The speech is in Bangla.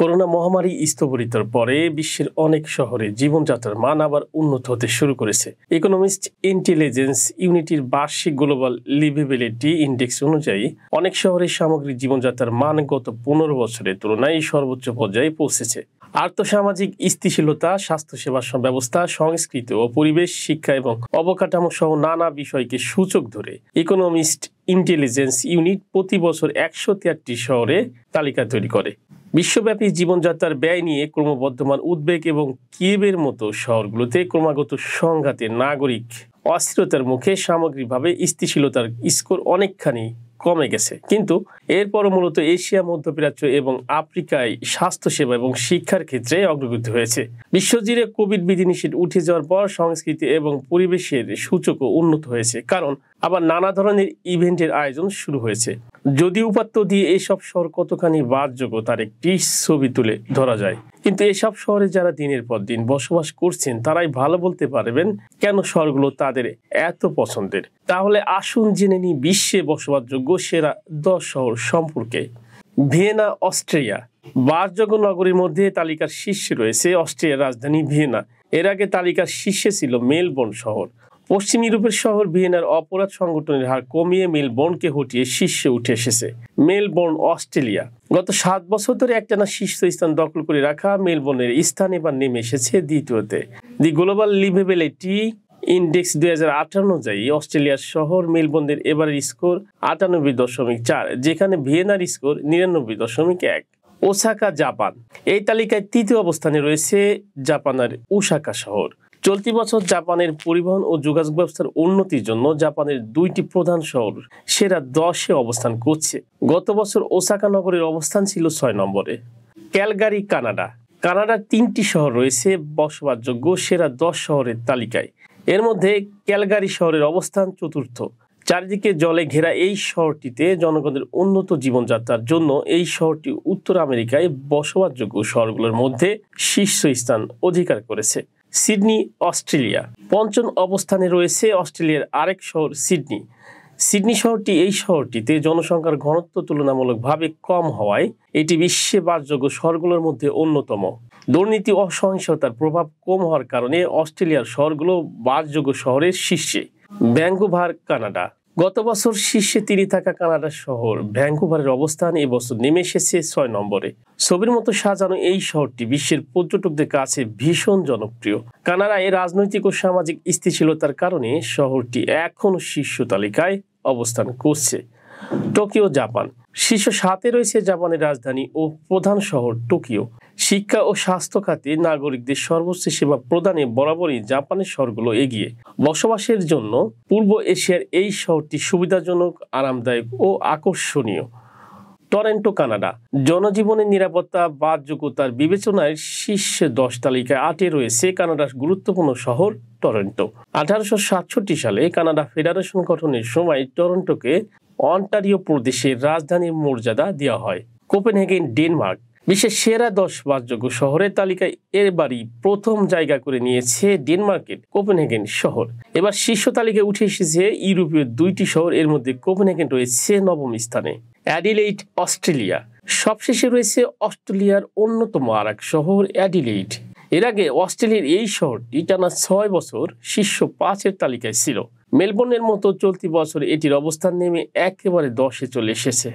করোনা মহামারী স্থগিতর পরে বিশ্বের অনেক শহরে জীবনযাত্রার মান আবার উন্নত হতে শুরু করেছে ইকোনমিস্ট ইন্টেলিজেন্স ইউনিটির বার্ষিক গ্লোবাল লিভেবিলিটি ইন্ডেক্স অনুযায়ী অনেক শহরের সামগ্রিক জীবনযাত্রার মান গত পনেরো বছরের তুলনায় সর্বোচ্চ পর্যায়ে পৌঁছেছে আর্থসামাজিক স্থিতিশীলতা স্বাস্থ্যসেবা ব্যবস্থা সংস্কৃতি ও পরিবেশ শিক্ষা এবং অবকাঠামো সহ নানা বিষয়কে সূচক ধরে ইকোনমিস্ট ইন্টেলিজেন্স ইউনিট প্রতি বছর একশো শহরে তালিকা তৈরি করে বিশ্বব্যাপী জীবনযাত্রার ব্যয় নিয়ে ক্রমবর্ধমান উদ্বেগ এবং কিয়েবের মতো শহরগুলোতে ক্রমাগত সংঘাতে নাগরিক অস্থিরতার মুখে সামগ্রিকভাবে স্থিতিশীলতার স্কোর অনেকখানি কমে গেছে কিন্তু এরপরও মূলত এশিয়া মধ্যপ্রাচ্য এবং আফ্রিকায় স্বাস্থ্যসেবা এবং শিক্ষার ক্ষেত্রে অগ্রগতি হয়েছে বিশ্বজুড়ে কোভিড বিধিনিষেধ উঠে যাওয়ার পর সংস্কৃতি এবং পরিবেশের সূচকও উন্নত হয়েছে কারণ আবার নানা ধরনের ইভেন্টের আয়োজন শুরু হয়েছে যদি উপাত্ত দিয়ে এসব শহর কতখানি বাসযোগ্য তার একটি ছবি তুলে ধরা যায় কিন্তু এসব শহরে যারা দিনের পর দিন বসবাস করছেন তারাই ভালো বলতে পারবেন কেন শহরগুলো তাদের এত পছন্দের তাহলে আসুন জেনে নি বিশ্বে বসবাসযোগ্য সেরা দশ শহর সম্পর্কে ভিয়েনা অস্ট্রিয়া বাসযোগ্য নগরীর মধ্যে তালিকার শীর্ষে রয়েছে অস্ট্রিয়ার রাজধানী ভিয়েনা এর আগে তালিকার শীর্ষে ছিল মেলবোর্ন শহর পশ্চিম ইউরোপের শহর ভিয়েনার অপরাধ সংগঠনের হার কমিয়ে মেলবোর্নকে হটিয়ে শীর্ষে উঠে এসেছে মেলবোর্ন অস্ট্রেলিয়া গত সাত বছর ধরে একটানা স্থান দখল করে রাখা মেলবোর্নের স্থান এবার নেমে এসেছে দ্বিতীয়তে দি গ্লোবাল লিভেবিলিটি ইন্ডেক্স দুই হাজার আঠান্ন অনুযায়ী অস্ট্রেলিয়ার শহর মেলবোর্নের এবারের স্কোর আটানব্বই দশমিক চার যেখানে ভিয়েনার স্কোর নিরানব্বই দশমিক এক ওসাকা জাপান এই তালিকায় তৃতীয় অবস্থানে রয়েছে জাপানের ওসাকা শহর চলতি বছর জাপানের পরিবহন ও যোগাযোগ ব্যবস্থার উন্নতির জন্য জাপানের দুইটি প্রধান শহর সেরা দশে অবস্থান করছে গত বছর ওসাকা নগরের অবস্থান ছিল ছয় নম্বরে ক্যালগারি কানাডা কানাডার তিনটি শহর রয়েছে বসবাসযোগ্য সেরা দশ শহরের তালিকায় এর মধ্যে ক্যালগারি শহরের অবস্থান চতুর্থ চারিদিকে জলে ঘেরা এই শহরটিতে জনগণের উন্নত জীবনযাত্রার জন্য এই শহরটি উত্তর আমেরিকায় বসবাসযোগ্য শহরগুলোর মধ্যে শীর্ষ স্থান অধিকার করেছে সিডনি অস্ট্রেলিয়া পঞ্চম অবস্থানে রয়েছে অস্ট্রেলিয়ার আরেক শহর সিডনি সিডনি শহরটি এই শহরটিতে জনসংখ্যার ঘনত্ব তুলনামূলকভাবে কম হওয়ায় এটি বিশ্বে বাসযোগ্য শহরগুলোর মধ্যে অন্যতম দুর্নীতি অসহিংসতার প্রভাব কম হওয়ার কারণে অস্ট্রেলিয়ার শহরগুলো বাসযোগ্য শহরের শীর্ষে ব্যাঙ্গোভার কানাডা গত বছর শীর্ষে তিনি থাকা কানাডার শহর ভ্যাঙ্কুভারের অবস্থান এবছর নেমে এসেছে ছয় নম্বরে ছবির মতো সাজানো এই শহরটি বিশ্বের পর্যটকদের কাছে ভীষণ জনপ্রিয় কানাডায় রাজনৈতিক ও সামাজিক স্থিতিশীলতার কারণে শহরটি এখনও শীর্ষ তালিকায় অবস্থান করছে টোকিও জাপান শীর্ষ সাথে রয়েছে জাপানের রাজধানী ও প্রধান শহর টোকিও শিক্ষা ও স্বাস্থ্য খাতে নাগরিকদের সর্বোচ্চ সেবা প্রদানে বরাবরই জাপানের শহরগুলো এগিয়ে বসবাসের জন্য পূর্ব এশিয়ার এই শহরটি সুবিধাজনক আরামদায়ক ও আকর্ষণীয় টরেন্টো কানাডা জনজীবনের নিরাপত্তা বা যোগ্যতার বিবেচনায় শীর্ষ দশ তালিকায় আটে রয়েছে কানাডার গুরুত্বপূর্ণ শহর টরেন্টো আঠারোশো সালে কানাডা ফেডারেশন গঠনের সময় টরন্টোকে অন্টারিও প্রদেশের রাজধানীর মর্যাদা দেওয়া হয় কোপেনহেগেন ডেনমার্ক বিশ্বের সেরা দশ বাসযোগ্য শহরের তালিকায় এরবারই প্রথম জায়গা করে নিয়েছে ডেনমার্কের কোপেনহেগেন শহর এবার শীর্ষ তালিকায় উঠে এসেছে ইউরোপীয় দুইটি শহর এর মধ্যে কোপেনহেগেন রয়েছে নবম স্থানে অ্যাডিলেইট অস্ট্রেলিয়া সবশেষে রয়েছে অস্ট্রেলিয়ার অন্যতম আর এক শহর অ্যাডিলেইড এর আগে অস্ট্রেলিয়ার এই শহরটি টানা ছয় বছর শীর্ষ পাঁচের তালিকায় ছিল মেলবোর্নের মতো চলতি বছর এটির অবস্থান নেমে একেবারে দশে চলে এসেছে